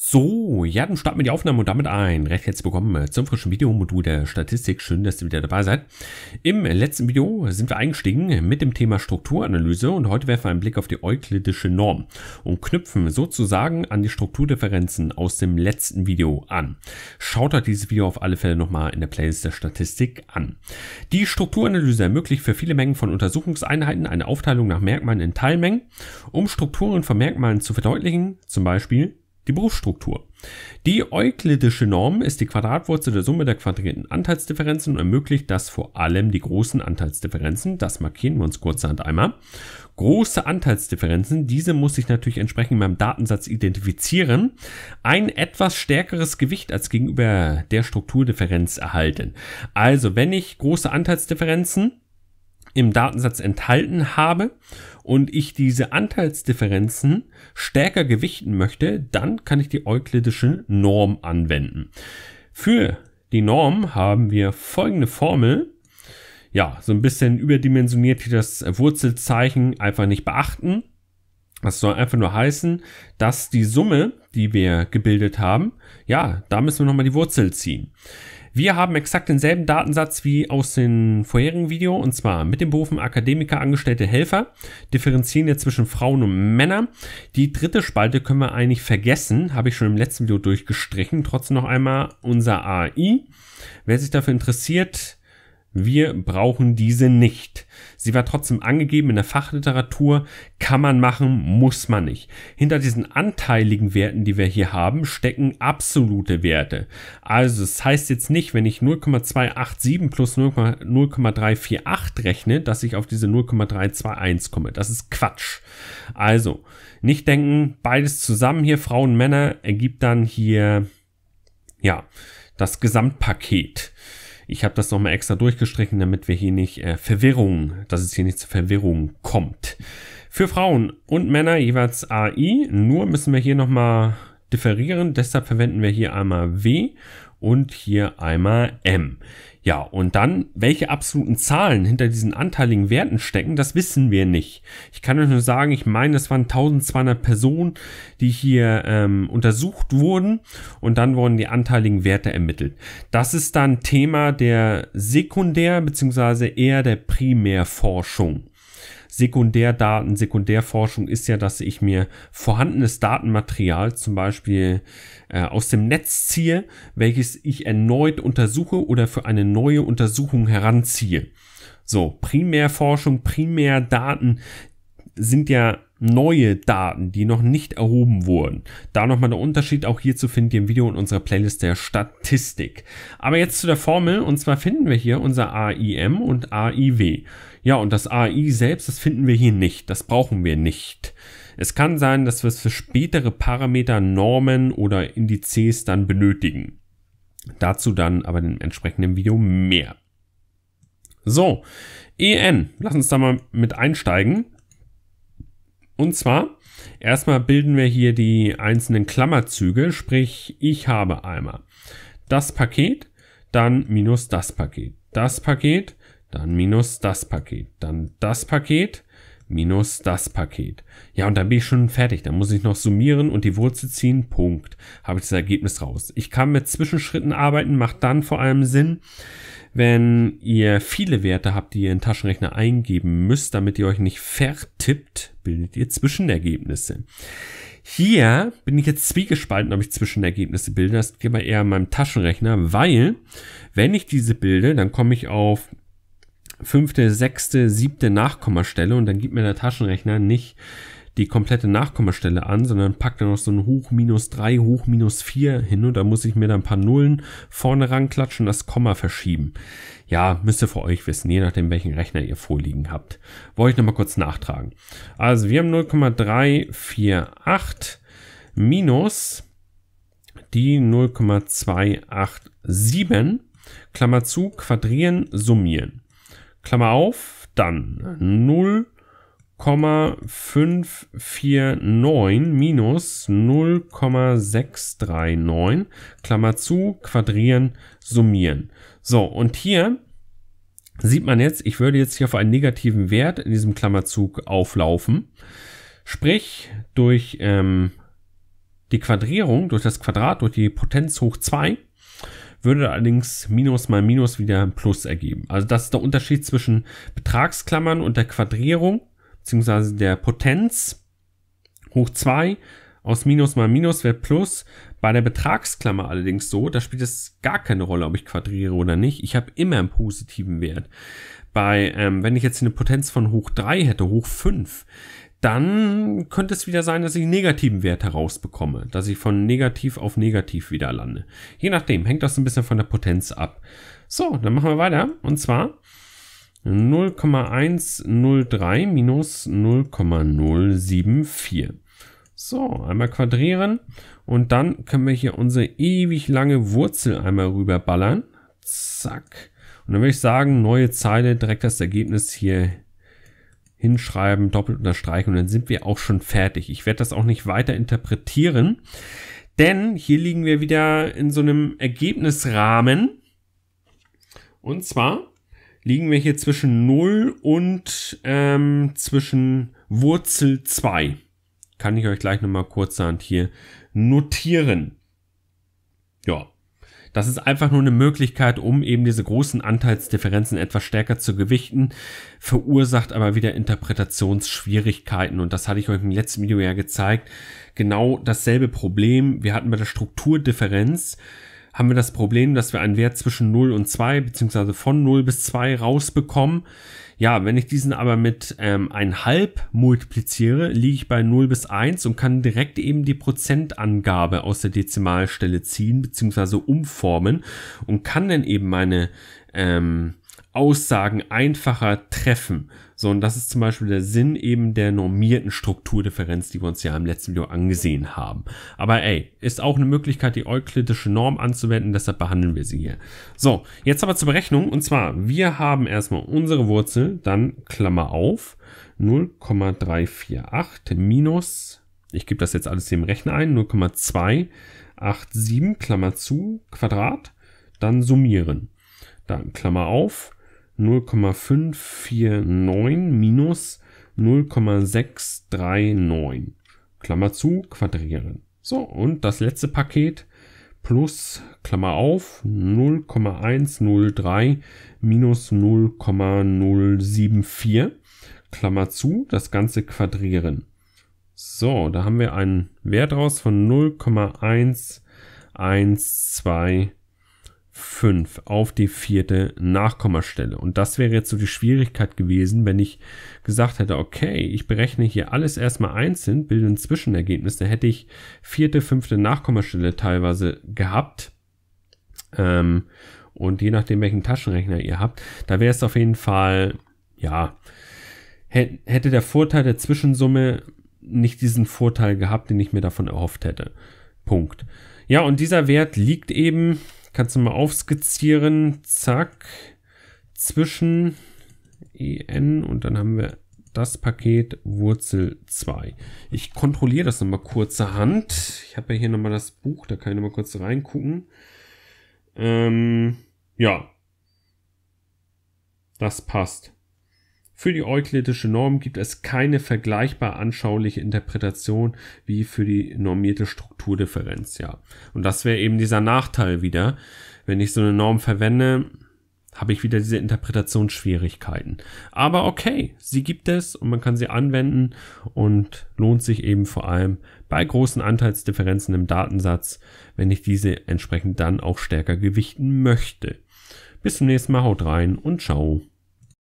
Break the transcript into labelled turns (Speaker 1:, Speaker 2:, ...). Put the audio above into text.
Speaker 1: So, ja, dann starten wir die Aufnahme und damit ein. Recht herzlich willkommen äh, zum frischen Videomodul der Statistik. Schön, dass ihr wieder dabei seid. Im letzten Video sind wir eingestiegen mit dem Thema Strukturanalyse und heute werfen wir einen Blick auf die euklidische Norm und knüpfen sozusagen an die Strukturdifferenzen aus dem letzten Video an. Schaut euch dieses Video auf alle Fälle nochmal in der Playlist der Statistik an. Die Strukturanalyse ermöglicht für viele Mengen von Untersuchungseinheiten eine Aufteilung nach Merkmalen in Teilmengen, um Strukturen von Merkmalen zu verdeutlichen, zum Beispiel die Berufsstruktur. Die euklidische Norm ist die Quadratwurzel der Summe der quadrierten Anteilsdifferenzen und ermöglicht, dass vor allem die großen Anteilsdifferenzen, das markieren wir uns kurzerhand einmal, große Anteilsdifferenzen, diese muss ich natürlich entsprechend beim Datensatz identifizieren, ein etwas stärkeres Gewicht als gegenüber der Strukturdifferenz erhalten. Also wenn ich große Anteilsdifferenzen im Datensatz enthalten habe und ich diese Anteilsdifferenzen stärker gewichten möchte, dann kann ich die euklidische Norm anwenden. Für die Norm haben wir folgende Formel. Ja, so ein bisschen überdimensioniert hier das Wurzelzeichen einfach nicht beachten. Das soll einfach nur heißen, dass die Summe, die wir gebildet haben, ja, da müssen wir nochmal die Wurzel ziehen. Wir haben exakt denselben Datensatz wie aus dem vorherigen Video und zwar mit dem Berufen Akademiker, Angestellte, Helfer. Differenzieren jetzt zwischen Frauen und Männern. Die dritte Spalte können wir eigentlich vergessen, habe ich schon im letzten Video durchgestrichen. Trotzdem noch einmal unser AI. Wer sich dafür interessiert, wir brauchen diese nicht. Sie war trotzdem angegeben in der Fachliteratur, kann man machen, muss man nicht. Hinter diesen anteiligen Werten, die wir hier haben, stecken absolute Werte. Also das heißt jetzt nicht, wenn ich 0,287 plus 0,348 rechne, dass ich auf diese 0,321 komme. Das ist Quatsch. Also nicht denken, beides zusammen hier, Frauen, Männer, ergibt dann hier, ja, das Gesamtpaket. Ich habe das nochmal extra durchgestrichen, damit wir hier nicht äh, Verwirrung, dass es hier nicht zu Verwirrung kommt. Für Frauen und Männer jeweils AI, nur müssen wir hier nochmal differieren, deshalb verwenden wir hier einmal W und hier einmal M. Ja, und dann, welche absoluten Zahlen hinter diesen anteiligen Werten stecken, das wissen wir nicht. Ich kann euch nur sagen, ich meine, es waren 1200 Personen, die hier ähm, untersucht wurden und dann wurden die anteiligen Werte ermittelt. Das ist dann Thema der Sekundär- bzw. eher der Primärforschung. Sekundärdaten, Sekundärforschung ist ja, dass ich mir vorhandenes Datenmaterial zum Beispiel äh, aus dem Netz ziehe, welches ich erneut untersuche oder für eine neue Untersuchung heranziehe. So, Primärforschung, Primärdaten sind ja neue Daten, die noch nicht erhoben wurden. Da nochmal der Unterschied auch hier zu finden im Video in unserer Playlist der Statistik. Aber jetzt zu der Formel und zwar finden wir hier unser AIM und AIW. Ja, und das AI selbst, das finden wir hier nicht. Das brauchen wir nicht. Es kann sein, dass wir es für spätere Parameter, Normen oder Indizes dann benötigen. Dazu dann aber im entsprechenden Video mehr. So, EN, lass uns da mal mit einsteigen. Und zwar, erstmal bilden wir hier die einzelnen Klammerzüge, sprich ich habe einmal das Paket, dann minus das Paket, das Paket, dann minus das Paket, dann das Paket, minus das Paket. Ja, und dann bin ich schon fertig. Dann muss ich noch summieren und die Wurzel ziehen. Punkt. Habe ich das Ergebnis raus. Ich kann mit Zwischenschritten arbeiten, macht dann vor allem Sinn, wenn ihr viele Werte habt, die ihr in den Taschenrechner eingeben müsst, damit ihr euch nicht vertippt, bildet ihr Zwischenergebnisse. Hier bin ich jetzt zwiegespalten, ob ich Zwischenergebnisse bilde. Das geht aber eher an meinem Taschenrechner, weil wenn ich diese bilde, dann komme ich auf fünfte, sechste, siebte Nachkommastelle und dann gibt mir der Taschenrechner nicht die komplette Nachkommastelle an, sondern packt dann noch so ein hoch minus 3, hoch minus 4 hin und da muss ich mir dann ein paar Nullen vorne ranklatschen, das Komma verschieben. Ja, müsst ihr für euch wissen, je nachdem welchen Rechner ihr vorliegen habt. Wollte ich nochmal kurz nachtragen. Also wir haben 0,348 minus die 0,287, Klammer zu, quadrieren, summieren. Klammer auf, dann 0,549 minus 0,639, Klammer zu, quadrieren, summieren. So, und hier sieht man jetzt, ich würde jetzt hier auf einen negativen Wert in diesem Klammerzug auflaufen. Sprich, durch ähm, die Quadrierung, durch das Quadrat, durch die Potenz hoch 2, würde allerdings Minus mal Minus wieder Plus ergeben. Also das ist der Unterschied zwischen Betragsklammern und der Quadrierung, beziehungsweise der Potenz hoch 2 aus Minus mal Minus wäre Plus. Bei der Betragsklammer allerdings so, da spielt es gar keine Rolle, ob ich quadriere oder nicht. Ich habe immer einen positiven Wert. Bei, ähm, wenn ich jetzt eine Potenz von hoch 3 hätte, hoch 5, dann könnte es wieder sein, dass ich einen negativen Wert herausbekomme, dass ich von negativ auf negativ wieder lande. Je nachdem, hängt das ein bisschen von der Potenz ab. So, dann machen wir weiter. Und zwar 0,103 minus 0,074. So, einmal quadrieren und dann können wir hier unsere ewig lange Wurzel einmal rüberballern. Zack. Und dann würde ich sagen, neue Zeile, direkt das Ergebnis hier hinschreiben, doppelt unterstreichen und dann sind wir auch schon fertig. Ich werde das auch nicht weiter interpretieren, denn hier liegen wir wieder in so einem Ergebnisrahmen. Und zwar liegen wir hier zwischen 0 und ähm, zwischen Wurzel 2. Kann ich euch gleich nochmal kurzerhand hier notieren. Ja, das ist einfach nur eine Möglichkeit, um eben diese großen Anteilsdifferenzen etwas stärker zu gewichten, verursacht aber wieder Interpretationsschwierigkeiten. Und das hatte ich euch im letzten Video ja gezeigt. Genau dasselbe Problem. Wir hatten bei der Strukturdifferenz haben wir das Problem, dass wir einen Wert zwischen 0 und 2 beziehungsweise von 0 bis 2 rausbekommen. Ja, wenn ich diesen aber mit ähm, 1,5 multipliziere, liege ich bei 0 bis 1 und kann direkt eben die Prozentangabe aus der Dezimalstelle ziehen beziehungsweise umformen und kann dann eben meine ähm, Aussagen einfacher treffen. So, und das ist zum Beispiel der Sinn eben der normierten Strukturdifferenz, die wir uns ja im letzten Video angesehen haben. Aber ey, ist auch eine Möglichkeit, die euklidische Norm anzuwenden, deshalb behandeln wir sie hier. So, jetzt aber zur Berechnung. Und zwar, wir haben erstmal unsere Wurzel, dann Klammer auf, 0,348 minus, ich gebe das jetzt alles dem Rechner ein, 0,287, Klammer zu, Quadrat, dann summieren. Dann Klammer auf, 0,549 minus 0,639. Klammer zu, quadrieren. So, und das letzte Paket plus, Klammer auf, 0,103 minus 0,074, Klammer zu, das Ganze quadrieren. So, da haben wir einen Wert raus von 0,112 5 auf die vierte Nachkommastelle. Und das wäre jetzt so die Schwierigkeit gewesen, wenn ich gesagt hätte, okay, ich berechne hier alles erstmal einzeln, bilde ein Zwischenergebnis, dann hätte ich vierte, fünfte Nachkommastelle teilweise gehabt. Ähm, und je nachdem, welchen Taschenrechner ihr habt, da wäre es auf jeden Fall, ja, hätte der Vorteil der Zwischensumme nicht diesen Vorteil gehabt, den ich mir davon erhofft hätte. Punkt. Ja, und dieser Wert liegt eben Kannst du mal aufskizzieren. Zack. Zwischen en und dann haben wir das Paket Wurzel 2. Ich kontrolliere das nochmal kurzerhand. Ich habe ja hier nochmal das Buch, da kann ich nochmal kurz reingucken. Ähm, ja. Das passt. Für die euklidische Norm gibt es keine vergleichbar anschauliche Interpretation wie für die normierte Strukturdifferenz, ja. Und das wäre eben dieser Nachteil wieder. Wenn ich so eine Norm verwende, habe ich wieder diese Interpretationsschwierigkeiten. Aber okay, sie gibt es und man kann sie anwenden und lohnt sich eben vor allem bei großen Anteilsdifferenzen im Datensatz, wenn ich diese entsprechend dann auch stärker gewichten möchte. Bis zum nächsten Mal, haut rein und ciao.